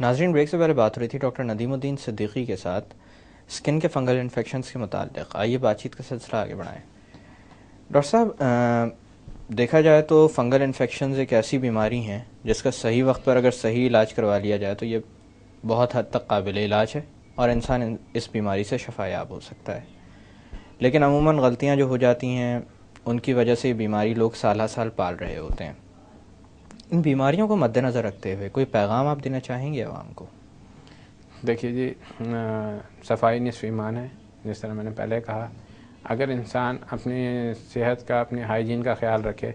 नाजरीन ब्रेक से पहले बात हो रही थी डॉक्टर नदीमुद्दीन सिद्दीकी के साथ स्किन के फंगल इन्फेक्शन के मतलब आइए बातचीत का सिलसिला आगे बढ़ाएँ डॉक्टर साहब देखा जाए तो फंगल इन्फेक्शन एक ऐसी बीमारी हैं जिसका सही वक्त पर अगर सही इलाज करवा लिया जाए तो ये बहुत हद तक काबिल इलाज है और इंसान इस बीमारी से शफायाब हो सकता है लेकिन अमूमन गलतियाँ जो हो जाती हैं उनकी वजह से ये बीमारी लोग साल साल पाल रहे होते हैं इन बीमारियों को मद्देनज़र रखते हुए कोई पैगाम आप देना चाहेंगे आवाम को देखिए जी सफाई नसफ ईमान है जिस तरह मैंने पहले कहा अगर इंसान अपनी सेहत का अपने हाइजीन का ख्याल रखे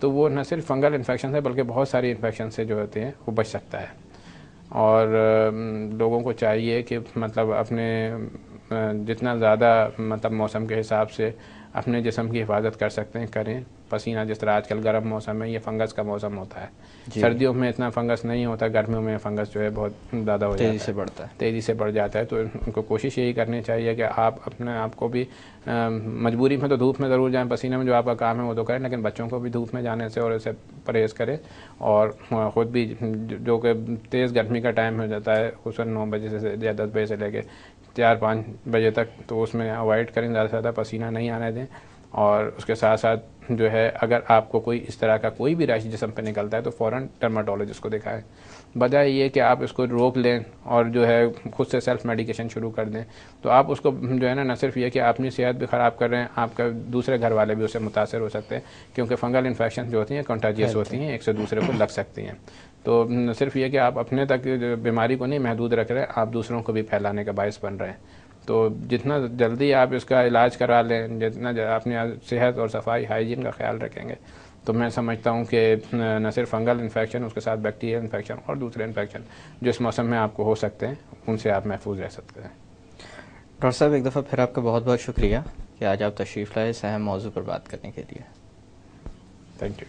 तो वो न सिर्फ फंगल इन्फेक्शन से बल्कि बहुत सारी इन्फेक्शन से जो होते हैं वो बच सकता है और लोगों को चाहिए कि मतलब अपने जितना ज़्यादा मतलब मौसम के हिसाब से अपने जिसम की हिफाजत कर सकते हैं करें पसीना जिस तरह आजकल गर्म मौसम है ये फंगस का मौसम होता है सर्दियों में इतना फंगस नहीं होता गर्मियों में फंगस जो है बहुत ज़्यादा हो तेज़ी से बढ़ता है तेज़ी से बढ़ जाता है तो उनको कोशिश यही करनी चाहिए कि आप अपने आप को भी मजबूरी में तो धूप में ज़रूर जाएँ पसीने में जो आपका काम है वो तो करें लेकिन बच्चों को भी धूप में जाने से और इसे परहेज़ करें और ख़ुद भी जो कि तेज़ गर्मी का टाइम हो जाता है उस नौ बजे से या दस बजे से लेके चार पाँच बजे तक तो उसमें अवॉइड करें ज़्यादा से ज़्यादा पसीना नहीं आने दें और उसके साथ साथ जो है अगर आपको कोई इस तरह का कोई भी राशि जिसम पे निकलता है तो फ़ौर टर्माटोलॉजिस्ट को दिखाएं बजाय ये कि आप इसको रोक लें और जो है खुद से सेल्फ मेडिकेशन शुरू कर दें तो आप उसको जो है ना न सिर्फ ये कि अपनी सेहत भी ख़राब कर रहे हैं आपका दूसरे घर वाले भी उससे मुतासर हो सकते हैं क्योंकि फंगल इन्फेक्शन जो होती हैं कॉन्टाजियस होती हैं एक से दूसरे को लग सकती हैं तो न सिर्फ ये कि आप अपने तक बीमारी को नहीं महदूद रख रहे हैं आप दूसरों को भी फैलाने का बायस बन रहे हैं तो जितना जल्दी आप इसका इलाज करा लें जितना अपने सेहत और सफाई हाइजीन का ख्याल रखेंगे तो मैं समझता हूँ कि न सिर्फ फंगल इन्फेक्शन उसके साथ बैक्टीरियल इन्फेक्शन और दूसरे इन्फेक्शन जिस मौसम में आपको हो सकते हैं उनसे आप महफूज रह सकते हैं डॉक्टर साहब एक दफ़ा फिर आपका बहुत बहुत शुक्रिया कि आज आप तशरीफ़ लाए इस अहम मौजू पर बात करने के लिए थैंक यू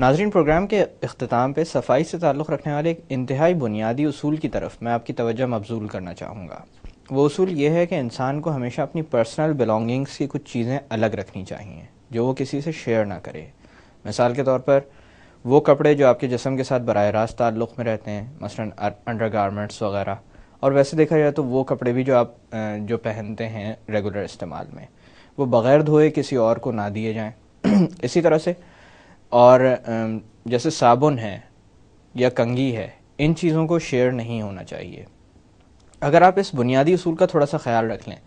नाजरीन प्रोग्राम के अख्ताम पर सफाई से ताल्लुक़ रखने वाले एक इंतहाई बुनियादी असूल की तरफ मैं आपकी तवज्जो मबजूल करना चाहूँगा वो असूल ये है कि इंसान को हमेशा अपनी पर्सनल बिलोंगिंग्स की कुछ चीज़ें अलग रखनी चाहिए जो वो किसी से शेयर ना करे मिसाल के तौर पर वो कपड़े जो आपके जिसम के साथ बरह रास्त ताल्लुक़ में रहते हैं मसलन अंडर गारमेंट्स वगैरह और वैसे देखा जाए तो वो कपड़े भी जो आप जो पहनते हैं रेगुलर इस्तेमाल में वो बग़ैर धोए किसी और को ना दिए जाएँ इसी तरह से और जैसे साबुन है या कंगी है इन चीज़ों को शेयर नहीं होना चाहिए अगर आप इस बुनियादी असूल का थोड़ा सा ख्याल रख लें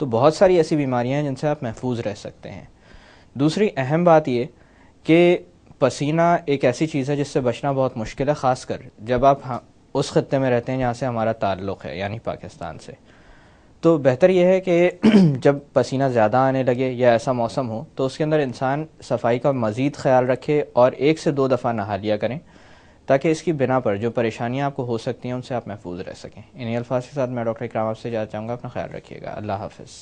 तो बहुत सारी ऐसी बीमारियाँ हैं जिनसे आप महफूज रह सकते हैं दूसरी अहम बात ये कि पसीना एक ऐसी चीज़ है जिससे बचना बहुत मुश्किल है ख़ास कर जब आप हाँ उस ख़त्े में रहते हैं जहाँ से हमारा ताल्लुक़ है यानी पाकिस्तान से तो बेहतर यह है कि जब पसीना ज़्यादा आने लगे या ऐसा मौसम हो तो उसके अंदर इंसान सफाई का मज़ीद ख्याल रखे और एक से दो दफ़ा नहा लिया करें ताकि इसकी बिना पर जो परेशानियाँ आपको हो सकती हैं उनसे आप महफूज रह सकें इन्हीं अल्फाज के साथ मैं डॉक्टर इकराम आपसे जाना चाहूँगा अपना ख्याल रखिएगा अल्लाह हाफिज़